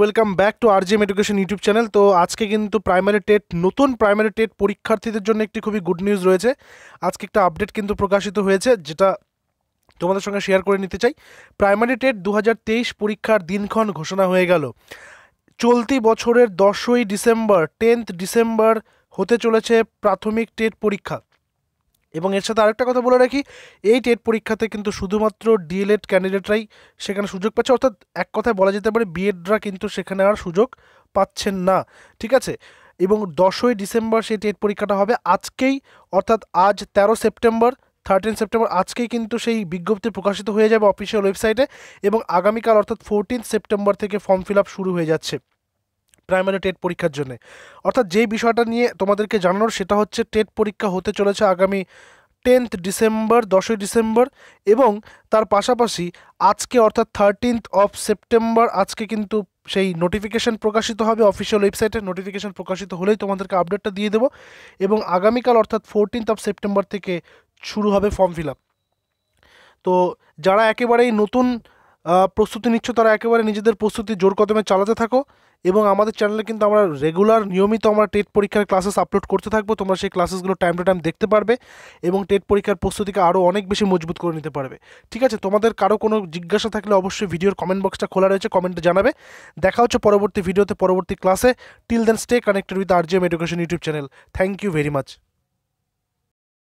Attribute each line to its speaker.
Speaker 1: welcome back to R GM Education YouTube channel তো আজকে কিন্তু প্রাইমারি টেট নতুন প্রাইমারি টেট পরীক্ষার্থীদের জন্য একটি খুবই গুড নিউজ রয়েছে আজকে একটা আপডেট কিন্তু প্রকাশিত হয়েছে যেটা তোমাদের সঙ্গে শেয়ার করে নিতে চাই প্রাইমারি টেট দু পরীক্ষার দিনক্ষণ ঘোষণা হয়ে গেল চলতি বছরের দশই ডিসেম্বর টেন্থ ডিসেম্বর হতে চলেছে প্রাথমিক টেট পরীক্ষা এবং এর সাথে আরেকটা কথা বলে রাখি এই টেট পরীক্ষাতে কিন্তু শুধুমাত্র ডিএলএড ক্যান্ডিডেটরাই সেখানে সুযোগ পাচ্ছে অর্থাৎ এক কথায় বলা যেতে পারে বিএডরা কিন্তু সেখানে আর সুযোগ পাচ্ছেন না ঠিক আছে এবং দশই ডিসেম্বর সেই টেট পরীক্ষাটা হবে আজকেই অর্থাৎ আজ তেরো সেপ্টেম্বর থার্টিন সেপ্টেম্বর আজকেই কিন্তু সেই বিজ্ঞপ্তি প্রকাশিত হয়ে যাবে অফিসিয়াল ওয়েবসাইটে এবং আগামীকাল অর্থাৎ ফোরটিন সেপ্টেম্বর থেকে ফর্ম ফিল শুরু হয়ে যাচ্ছে প্রাইমারি টেট পরীক্ষার জন্য অর্থাৎ যে বিষয়টা নিয়ে তোমাদেরকে জানানোর সেটা হচ্ছে টেট পরীক্ষা হতে চলেছে আগামী টেন্থ ডিসেম্বর দশই ডিসেম্বর এবং তার পাশাপাশি আজকে অর্থাৎ থার্টিন্থ অফ সেপ্টেম্বর আজকে কিন্তু সেই নোটিফিকেশান প্রকাশিত হবে অফিসিয়াল ওয়েবসাইটে নোটিফিকেশান প্রকাশিত হলেই তোমাদেরকে আপডেটটা দিয়ে দেবো এবং আগামীকাল অর্থাৎ ফোরটিন্থ অফ সেপ্টেম্বর থেকে শুরু হবে ফর্ম ফিল আপ তো যারা একেবারেই নতুন প্রস্তুতি নিচ্ছ তারা একেবারে নিজেদের প্রস্তুতি জোর কদমে চালাতে থাকো এবং আমাদের চ্যানেলে কিন্তু আমরা রেগুলার নিয়মিত আমরা টেট পরীক্ষার ক্লাসেস আপলোড করতে থাকবো তোমরা সেই ক্লাসেসগুলো টাইম টু টাইম দেখতে পারবে এবং টেট পরীক্ষার প্রস্তুতিকে আরও অনেক বেশি মজবুত করে নিতে পারবে ঠিক আছে তোমাদের কারো কোনো জিজ্ঞাসা থাকলে অবশ্যই ভিডিওর কমেন্ট বক্সটা খোলা রয়েছে কমেন্টে জানাবে দেখা হচ্ছে পরবর্তী ভিডিওতে পরবর্তী ক্লাসে till then stay connected with R M Education YouTube channel thank you very much